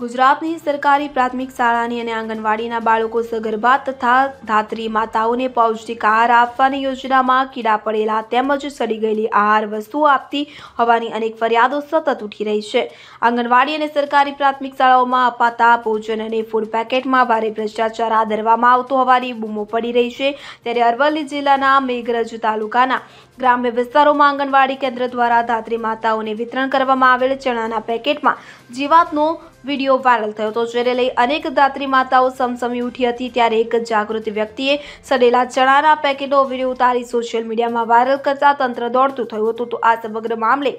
ગુજરાતની સરકારી પ્રાથમિક શાળાની અને આંગણવાડીના બાળકો સગર્ભા તથા ધાત્રી માતાઓને પૌષ્ટિક આહાર આપવાની યોજનામાં કીડા પડેલા તેમજ સડી ગયેલી આહાર વસ્તુઓ આપતી હોવાની અનેક ફરિયાદો સતત ઉઠી રહી છે આંગણવાડી અને સરકારી પ્રાથમિક શાળાઓમાં અપાતા ભોજન અને ફૂડ પેકેટમાં ભારે ભ્રષ્ટાચાર આદરવામાં આવતો હોવાની બૂમો પડી રહી છે ત્યારે અરવલ્લી જિલ્લાના મેઘરજ તાલુકાના ગ્રામ્ય વિસ્તારોમાં આંગણવાડી કેન્દ્ર દ્વારા ધાત્રી માતાઓને વિતરણ કરવામાં આવેલ ચણાના પેકેટમાં જીવાતનો વિડીયો વાયરલ થયો હતો જેને લઈ અનેક દાત્રી માતાઓ સમસમી ઉઠી હતી ત્યારે એક જાગૃત વ્યક્તિએ સડેલા ચણાના પેકેટનો વિડીયો ઉતારી સોશિયલ મીડિયામાં વાયરલ કરતા તંત્ર દોડતું થયું હતું તો આ સમગ્ર મામલે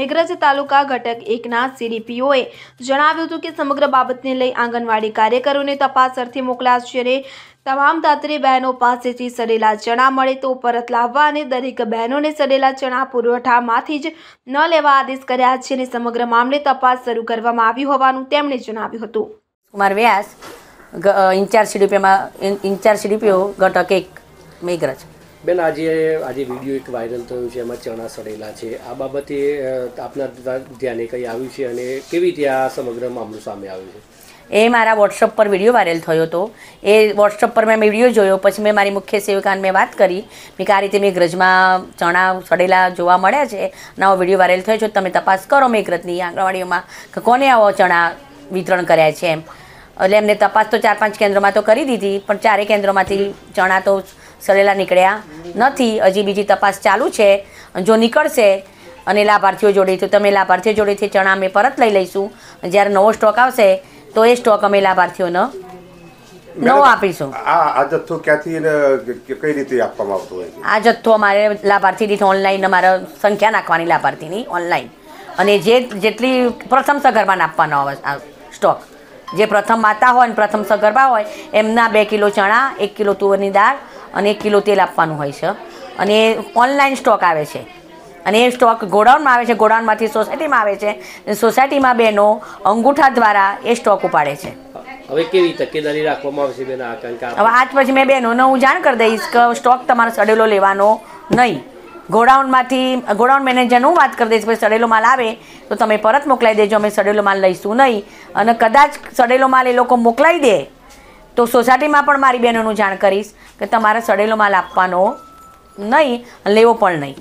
મેઘરજ તાલુકા ઘટક એકના સીડીપીઓએ જણાવ્યું હતું કે સમગ્ર બાબતને લઈ આંગણવાડી કાર્યકરોને તપાસ અર્થે મોકલ્યા છે અને તમામ દાત્રી બહેનો પાસેથી સડેલા ચણા મળે તો પરત લાવવા અને દરેક બહેનોને સડેલા ચણા પુરવઠામાંથી જ ન લેવા આદેશ કર્યા છે અને સમગ્ર મામલે તપાસ શરૂ કરવામાં આવી હોવાનું તેમણે જણાવ્યું હતું કુમાર વ્યાસ ઇન્ચાર્જ સીડીપીમાં ઇન્ચાર્જ સીડીપીઓ ઘટક એક મેઘરજ બેન આજે આજે વિડીયો એક વાયરલ થયો છે એમાં ચણા સડેલા છે આ બાબતે આપના ધ્યાને કંઈ આવ્યું છે અને કેવી રીતે આ સમગ્ર મામલો સામે આવ્યો છે એ મારા વોટ્સઅપ પર વિડીયો વાયરલ થયો હતો એ વોટ્સઅપ પર મેં વિડીયો જોયો પછી મેં મારી મુખ્ય સેવિકાને મેં વાત કરી મેં કે આ રીતે મેઘરજમાં ચણા સડેલા જોવા મળ્યા છે અને આવો વિડીયો વાયરલ થયો છે તમે તપાસ કરો મેં મેઘરજની આંગણવાડીઓમાં કોને આવો ચણા વિતરણ કર્યા છે એમ એટલે એમને તપાસ તો ચાર પાંચ કેન્દ્રોમાં તો કરી દીધી પણ ચારેય કેન્દ્રોમાંથી ચણા તો સડેલા નીકળ્યા નથી હજી બીજી તપાસ ચાલુ છે જો નીકળશે અને લાભાર્થીઓ જોડે તમે લાભાર્થીઓ જોડેથી ચણા અમે પરત લઈ લઈશું જ્યારે નવો સ્ટોક આવશે તો એ સ્ટોક અમે લાભાર્થીઓને નવો આપીશું આ જથ્થો અમારે લાભાર્થી ઓનલાઈન અમારે સંખ્યા નાખવાની લાભાર્થીની ઓનલાઈન અને જે જેટલી પ્રથમ સગર્ભાને આપવાનો સ્ટોક જે પ્રથમ માતા હોય અને પ્રથમ સગર્ભા હોય એમના બે કિલો ચણા એક કિલો તુવરની દાળ અને એક કિલો તેલ આપવાનું હોય છે અને ઓનલાઈન સ્ટોક આવે છે અને એ સ્ટોક ગોડાઉનમાં આવે છે ગોડાઉનમાંથી સોસાયટીમાં આવે છે સોસાયટીમાં બહેનો અંગૂઠા દ્વારા એ સ્ટોક ઉપાડે છે હવે કેવી તકેદારી રાખવામાં આવશે બેન આ હવે આજ પછી મેં બહેનોને હું જાણ કરી દઈશ કે સ્ટોક તમારો સડેલો લેવાનો નહીં ગોડાઉનમાંથી ગોડાઉન મેનેજરને હું વાત કરી દઈશ ભાઈ સડેલો માલ આવે તો તમે પરત મોકલાવી દેજો અમે સડેલો માલ લઈશું નહીં અને કદાચ સડેલો માલ એ લોકો મોકલાવી દે તો સોસાયટીમાં પણ મારી બહેનોનું જાણ કરીશ કે તમારે સડેલો માલ આપવાનો નહીં લેવો પણ નહીં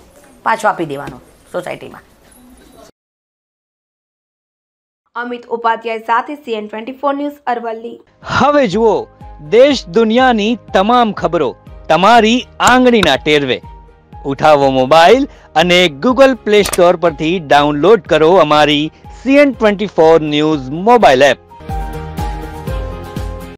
પાછો આપી દેવાનો સોસાયટીમાં અમિત ઉપાધ્યાય સાથે CN twenty four news Aravalli હવે જુઓ દેશ દુનિયાની તમામ ખબરો તમારી આંગળીના ટેરવે ઉઠાવો મોબાઈલ અને ગૂગલ પ્લે સ્ટોર પરથી ડાઉનલોડ કરો અમારી CN twenty four news mobile app